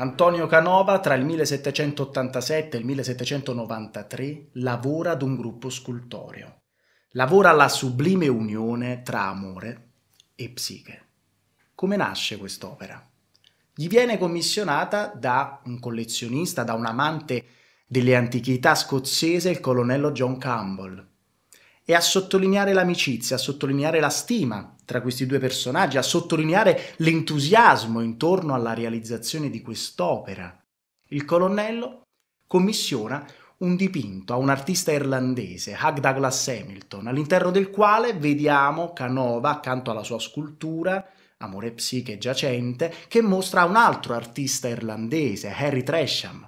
Antonio Canova tra il 1787 e il 1793 lavora ad un gruppo scultoreo. Lavora alla sublime unione tra amore e psiche. Come nasce quest'opera? Gli viene commissionata da un collezionista, da un amante delle antichità scozzese, il colonnello John Campbell, e a sottolineare l'amicizia, a sottolineare la stima tra questi due personaggi, a sottolineare l'entusiasmo intorno alla realizzazione di quest'opera. Il colonnello commissiona un dipinto a un artista irlandese, Hugh Douglas Hamilton, all'interno del quale vediamo Canova accanto alla sua scultura Amore psiche giacente, che mostra un altro artista irlandese, Harry Tresham,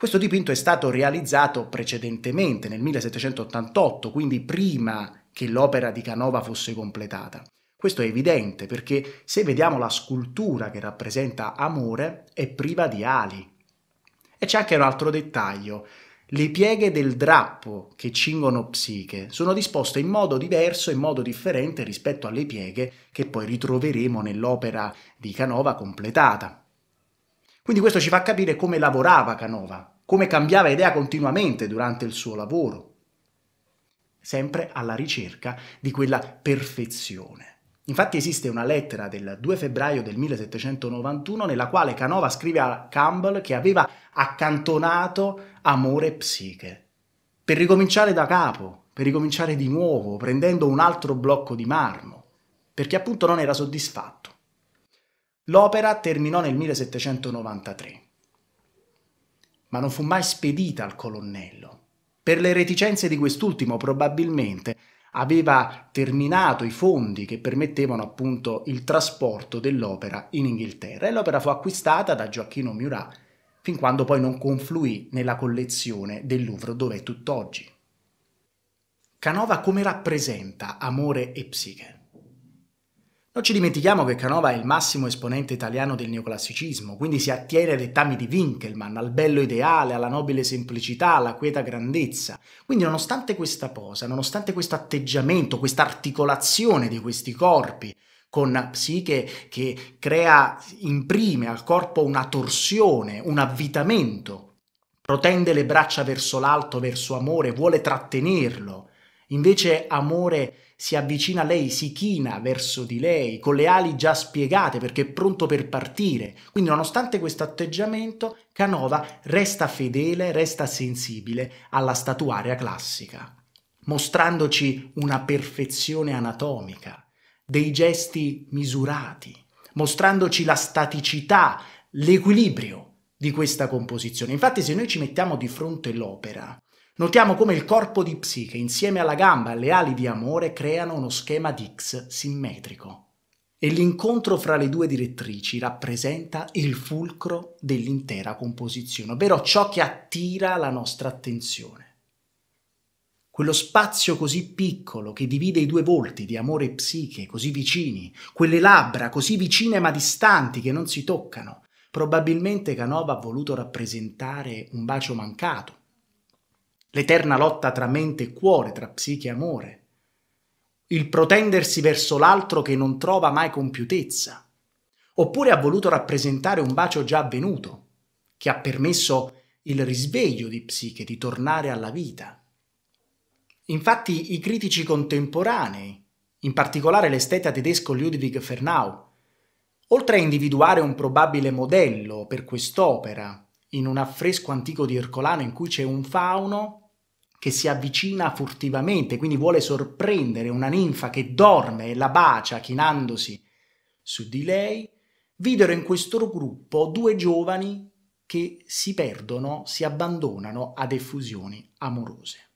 questo dipinto è stato realizzato precedentemente, nel 1788, quindi prima che l'opera di Canova fosse completata. Questo è evidente perché se vediamo la scultura che rappresenta Amore è priva di ali. E c'è anche un altro dettaglio. Le pieghe del drappo che cingono Psiche sono disposte in modo diverso, in modo differente rispetto alle pieghe che poi ritroveremo nell'opera di Canova completata. Quindi questo ci fa capire come lavorava Canova, come cambiava idea continuamente durante il suo lavoro, sempre alla ricerca di quella perfezione. Infatti esiste una lettera del 2 febbraio del 1791 nella quale Canova scrive a Campbell che aveva accantonato amore e psiche. Per ricominciare da capo, per ricominciare di nuovo, prendendo un altro blocco di marmo, perché appunto non era soddisfatto. L'opera terminò nel 1793, ma non fu mai spedita al colonnello. Per le reticenze di quest'ultimo probabilmente aveva terminato i fondi che permettevano appunto il trasporto dell'opera in Inghilterra e l'opera fu acquistata da Gioacchino Murat fin quando poi non confluì nella collezione del Louvre dove è tutt'oggi. Canova come rappresenta amore e psiche? Non ci dimentichiamo che Canova è il massimo esponente italiano del neoclassicismo, quindi si attiene ai dettami di Winckelmann, al bello ideale, alla nobile semplicità, alla quieta grandezza. Quindi nonostante questa posa, nonostante questo atteggiamento, questa articolazione di questi corpi, con psiche che crea, imprime al corpo una torsione, un avvitamento, protende le braccia verso l'alto, verso amore, vuole trattenerlo, Invece amore si avvicina a lei, si china verso di lei, con le ali già spiegate perché è pronto per partire. Quindi nonostante questo atteggiamento, Canova resta fedele, resta sensibile alla statuaria classica, mostrandoci una perfezione anatomica, dei gesti misurati, mostrandoci la staticità, l'equilibrio di questa composizione. Infatti se noi ci mettiamo di fronte l'opera, Notiamo come il corpo di Psiche, insieme alla gamba e alle ali di Amore, creano uno schema di X simmetrico. E l'incontro fra le due direttrici rappresenta il fulcro dell'intera composizione, ovvero ciò che attira la nostra attenzione. Quello spazio così piccolo che divide i due volti di amore e psiche così vicini, quelle labbra così vicine ma distanti che non si toccano, probabilmente Canova ha voluto rappresentare un bacio mancato, l'eterna lotta tra mente e cuore, tra psiche e amore, il protendersi verso l'altro che non trova mai compiutezza, oppure ha voluto rappresentare un bacio già avvenuto, che ha permesso il risveglio di psiche di tornare alla vita. Infatti i critici contemporanei, in particolare l'esteta tedesco Ludwig Fernau, oltre a individuare un probabile modello per quest'opera in un affresco antico di Ercolano in cui c'è un fauno che si avvicina furtivamente, quindi vuole sorprendere una ninfa che dorme e la bacia chinandosi su di lei, videro in questo gruppo due giovani che si perdono, si abbandonano ad effusioni amorose.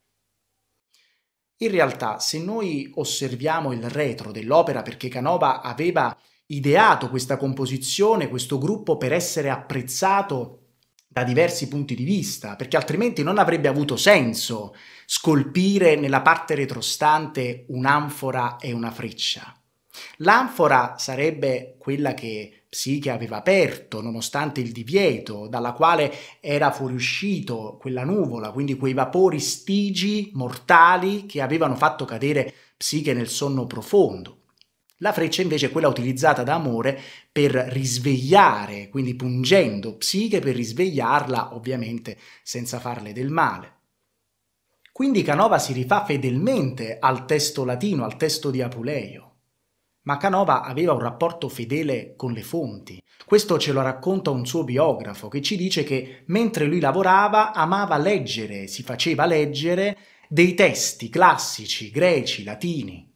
In realtà, se noi osserviamo il retro dell'opera, perché Canova aveva ideato questa composizione, questo gruppo per essere apprezzato da diversi punti di vista, perché altrimenti non avrebbe avuto senso scolpire nella parte retrostante un'anfora e una freccia. L'anfora sarebbe quella che Psiche aveva aperto, nonostante il divieto, dalla quale era fuoriuscito quella nuvola, quindi quei vapori stigi mortali che avevano fatto cadere Psiche nel sonno profondo. La freccia invece è quella utilizzata da Amore per risvegliare, quindi pungendo Psiche per risvegliarla, ovviamente senza farle del male. Quindi Canova si rifà fedelmente al testo latino, al testo di Apuleio. Ma Canova aveva un rapporto fedele con le fonti. Questo ce lo racconta un suo biografo che ci dice che mentre lui lavorava amava leggere, si faceva leggere dei testi classici, greci, latini.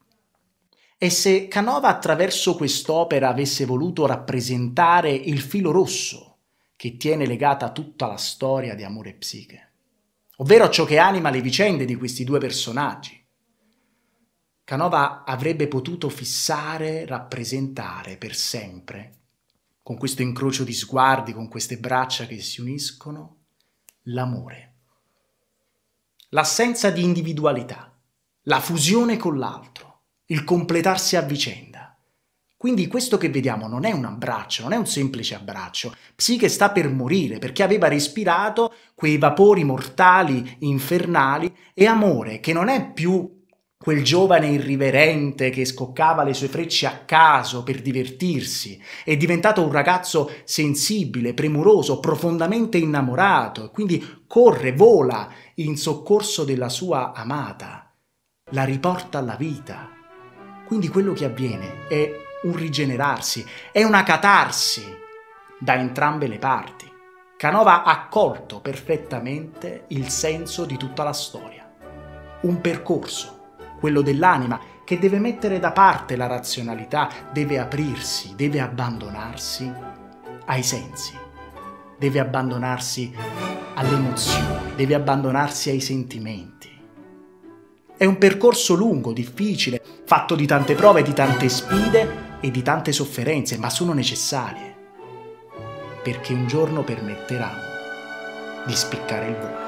E se Canova attraverso quest'opera avesse voluto rappresentare il filo rosso che tiene legata tutta la storia di Amore e Psiche, ovvero ciò che anima le vicende di questi due personaggi, Canova avrebbe potuto fissare, rappresentare per sempre, con questo incrocio di sguardi, con queste braccia che si uniscono, l'amore, l'assenza di individualità, la fusione con l'altro il completarsi a vicenda. Quindi questo che vediamo non è un abbraccio, non è un semplice abbraccio. Psiche sta per morire perché aveva respirato quei vapori mortali, infernali, e amore, che non è più quel giovane irriverente che scoccava le sue frecce a caso per divertirsi, è diventato un ragazzo sensibile, premuroso, profondamente innamorato e quindi corre, vola in soccorso della sua amata, la riporta alla vita. Quindi quello che avviene è un rigenerarsi, è una catarsi da entrambe le parti. Canova ha colto perfettamente il senso di tutta la storia. Un percorso, quello dell'anima, che deve mettere da parte la razionalità, deve aprirsi, deve abbandonarsi ai sensi, deve abbandonarsi alle emozioni, deve abbandonarsi ai sentimenti. È un percorso lungo, difficile, fatto di tante prove, di tante sfide e di tante sofferenze, ma sono necessarie, perché un giorno permetteranno di spiccare il volo.